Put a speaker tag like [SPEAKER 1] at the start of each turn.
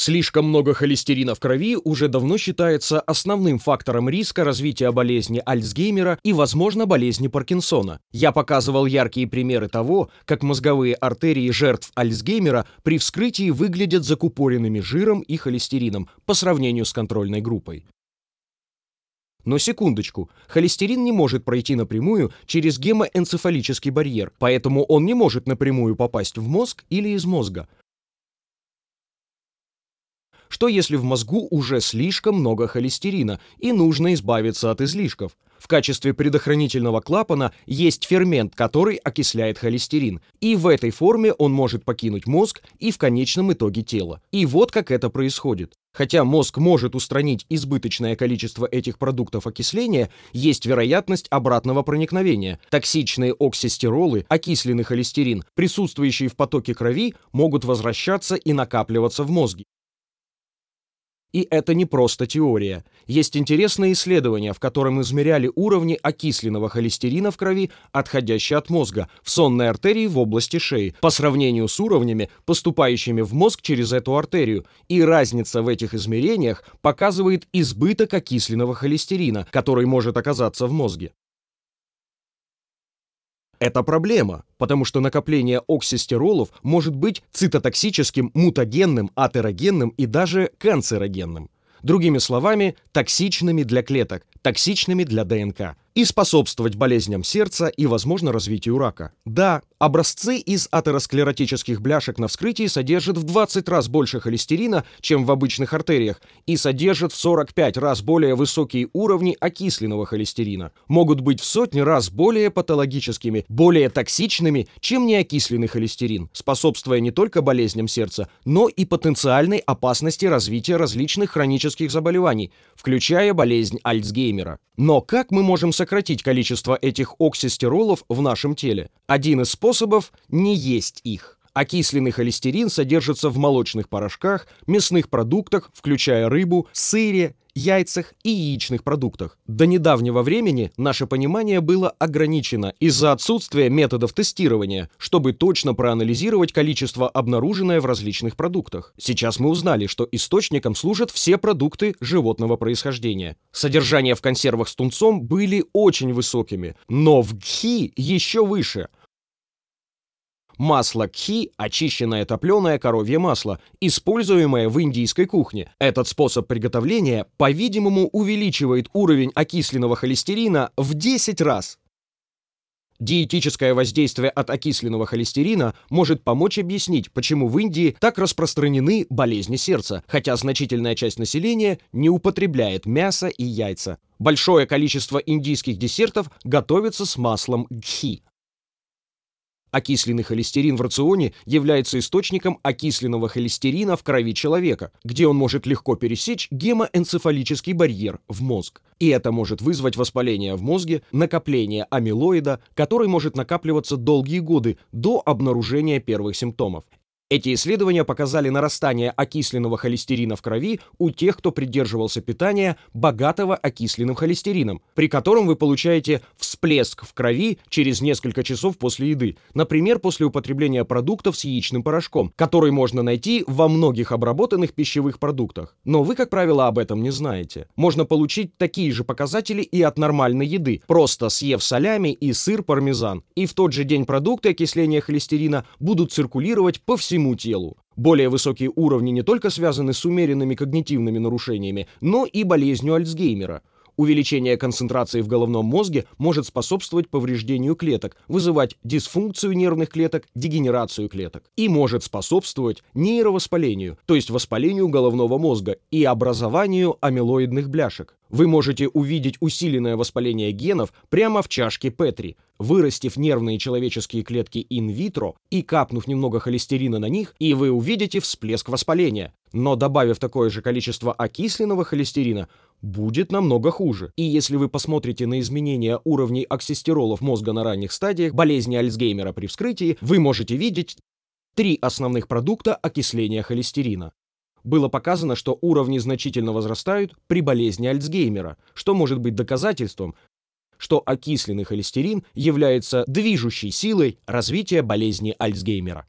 [SPEAKER 1] Слишком много холестерина в крови уже давно считается основным фактором риска развития болезни Альцгеймера и, возможно, болезни Паркинсона. Я показывал яркие примеры того, как мозговые артерии жертв Альцгеймера при вскрытии выглядят закупоренными жиром и холестерином по сравнению с контрольной группой. Но секундочку, холестерин не может пройти напрямую через гемоэнцефалический барьер, поэтому он не может напрямую попасть в мозг или из мозга. Что если в мозгу уже слишком много холестерина и нужно избавиться от излишков? В качестве предохранительного клапана есть фермент, который окисляет холестерин. И в этой форме он может покинуть мозг и в конечном итоге тело. И вот как это происходит. Хотя мозг может устранить избыточное количество этих продуктов окисления, есть вероятность обратного проникновения. Токсичные оксистеролы, окисленный холестерин, присутствующие в потоке крови, могут возвращаться и накапливаться в мозге. И это не просто теория. Есть интересное исследование, в котором измеряли уровни окисленного холестерина в крови, отходящие от мозга, в сонной артерии в области шеи, по сравнению с уровнями, поступающими в мозг через эту артерию. И разница в этих измерениях показывает избыток окисленного холестерина, который может оказаться в мозге. Это проблема, потому что накопление оксистеролов может быть цитотоксическим, мутагенным, атерогенным и даже канцерогенным. Другими словами, токсичными для клеток, токсичными для ДНК и способствовать болезням сердца и, возможно, развитию рака. Да, Образцы из атеросклеротических бляшек на вскрытии содержат в 20 раз больше холестерина, чем в обычных артериях, и содержат в 45 раз более высокие уровни окисленного холестерина. Могут быть в сотни раз более патологическими, более токсичными, чем неокисленный холестерин, способствуя не только болезням сердца, но и потенциальной опасности развития различных хронических заболеваний, включая болезнь Альцгеймера. Но как мы можем сократить количество этих оксистеролов в нашем теле? Один из способов способов не есть их. Окисленный холестерин содержится в молочных порошках, мясных продуктах, включая рыбу, сыре, яйцах и яичных продуктах. До недавнего времени наше понимание было ограничено из-за отсутствия методов тестирования, чтобы точно проанализировать количество обнаруженное в различных продуктах. Сейчас мы узнали, что источником служат все продукты животного происхождения. Содержание в консервах с тунцом были очень высокими, но в гхи еще выше – Масло кхи – очищенное топленое коровье масло, используемое в индийской кухне. Этот способ приготовления, по-видимому, увеличивает уровень окисленного холестерина в 10 раз. Диетическое воздействие от окисленного холестерина может помочь объяснить, почему в Индии так распространены болезни сердца, хотя значительная часть населения не употребляет мясо и яйца. Большое количество индийских десертов готовится с маслом гхи. Окисленный холестерин в рационе является источником окисленного холестерина в крови человека, где он может легко пересечь гемоэнцефалический барьер в мозг. И это может вызвать воспаление в мозге, накопление амилоида, который может накапливаться долгие годы до обнаружения первых симптомов. Эти исследования показали нарастание окисленного холестерина в крови у тех, кто придерживался питания, богатого окисленным холестерином, при котором вы получаете всплеск в крови через несколько часов после еды, например, после употребления продуктов с яичным порошком, который можно найти во многих обработанных пищевых продуктах. Но вы, как правило, об этом не знаете. Можно получить такие же показатели и от нормальной еды, просто съев солями и сыр пармезан. И в тот же день продукты окисления холестерина будут циркулировать по всему всему телу. Более высокие уровни не только связаны с умеренными когнитивными нарушениями, но и болезнью Альцгеймера – Увеличение концентрации в головном мозге может способствовать повреждению клеток, вызывать дисфункцию нервных клеток, дегенерацию клеток. И может способствовать нейровоспалению, то есть воспалению головного мозга и образованию амилоидных бляшек. Вы можете увидеть усиленное воспаление генов прямо в чашке Петри. Вырастив нервные человеческие клетки инвитро и капнув немного холестерина на них, и вы увидите всплеск воспаления. Но добавив такое же количество окисленного холестерина, будет намного хуже. И если вы посмотрите на изменения уровней оксистеролов мозга на ранних стадиях болезни Альцгеймера при вскрытии, вы можете видеть три основных продукта окисления холестерина. Было показано, что уровни значительно возрастают при болезни Альцгеймера, что может быть доказательством, что окисленный холестерин является движущей силой развития болезни Альцгеймера.